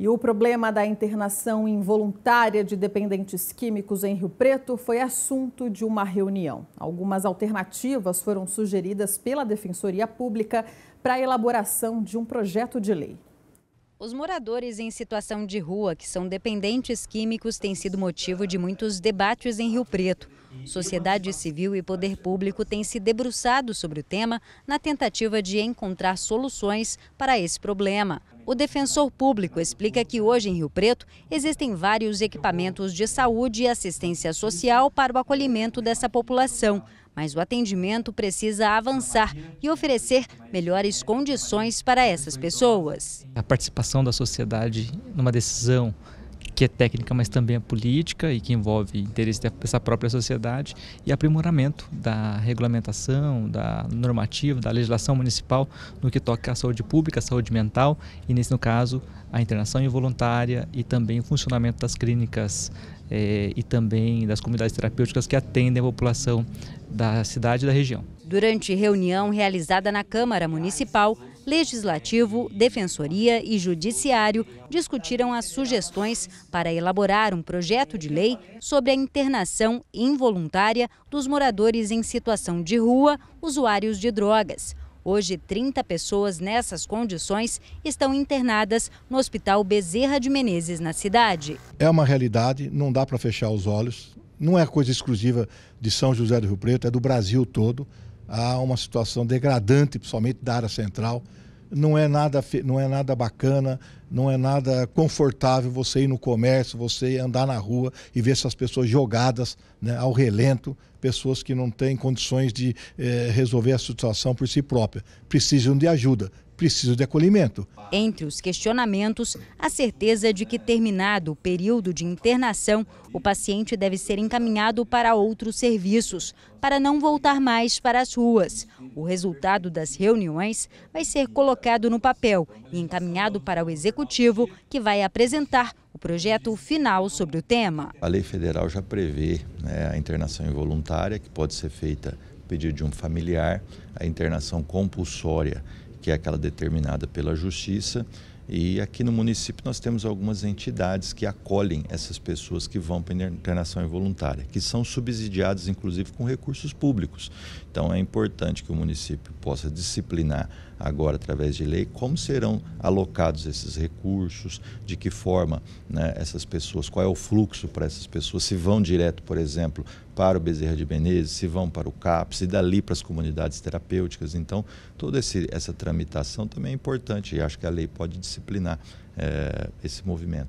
E o problema da internação involuntária de dependentes químicos em Rio Preto foi assunto de uma reunião. Algumas alternativas foram sugeridas pela Defensoria Pública para a elaboração de um projeto de lei. Os moradores em situação de rua, que são dependentes químicos, têm sido motivo de muitos debates em Rio Preto. Sociedade civil e poder público têm se debruçado sobre o tema na tentativa de encontrar soluções para esse problema. O defensor público explica que hoje em Rio Preto existem vários equipamentos de saúde e assistência social para o acolhimento dessa população, mas o atendimento precisa avançar e oferecer melhores condições para essas pessoas. A participação da sociedade numa decisão que é técnica, mas também é política e que envolve interesse dessa própria sociedade e aprimoramento da regulamentação, da normativa, da legislação municipal no que toca à saúde pública, à saúde mental e, nesse no caso, a internação involuntária e também o funcionamento das clínicas eh, e também das comunidades terapêuticas que atendem a população da cidade e da região. Durante reunião realizada na Câmara Municipal, Legislativo, Defensoria e Judiciário discutiram as sugestões para elaborar um projeto de lei sobre a internação involuntária dos moradores em situação de rua, usuários de drogas. Hoje, 30 pessoas nessas condições estão internadas no Hospital Bezerra de Menezes, na cidade. É uma realidade, não dá para fechar os olhos. Não é coisa exclusiva de São José do Rio Preto, é do Brasil todo há uma situação degradante, principalmente da área central. Não é nada, não é nada bacana, não é nada confortável você ir no comércio, você andar na rua e ver essas pessoas jogadas né, ao relento, pessoas que não têm condições de eh, resolver a situação por si própria, precisam de ajuda, precisam de acolhimento. Entre os questionamentos, a certeza de que, terminado o período de internação, o paciente deve ser encaminhado para outros serviços, para não voltar mais para as ruas. O resultado das reuniões vai ser colocado no papel e encaminhado para o executivo, que vai apresentar o projeto final sobre o tema. A lei federal já prevê né, a internação involuntária, que pode ser feita pedido de um familiar, a internação compulsória que é aquela determinada pela justiça. E aqui no município nós temos algumas entidades que acolhem essas pessoas que vão para a internação involuntária, que são subsidiadas inclusive com recursos públicos. Então é importante que o município possa disciplinar agora através de lei como serão alocados esses recursos, de que forma né, essas pessoas, qual é o fluxo para essas pessoas, se vão direto, por exemplo, para o Bezerra de Menezes, se vão para o CAP, se dali para as comunidades terapêuticas. Então, toda esse, essa tramitação também é importante e acho que a lei pode disciplinar é, esse movimento.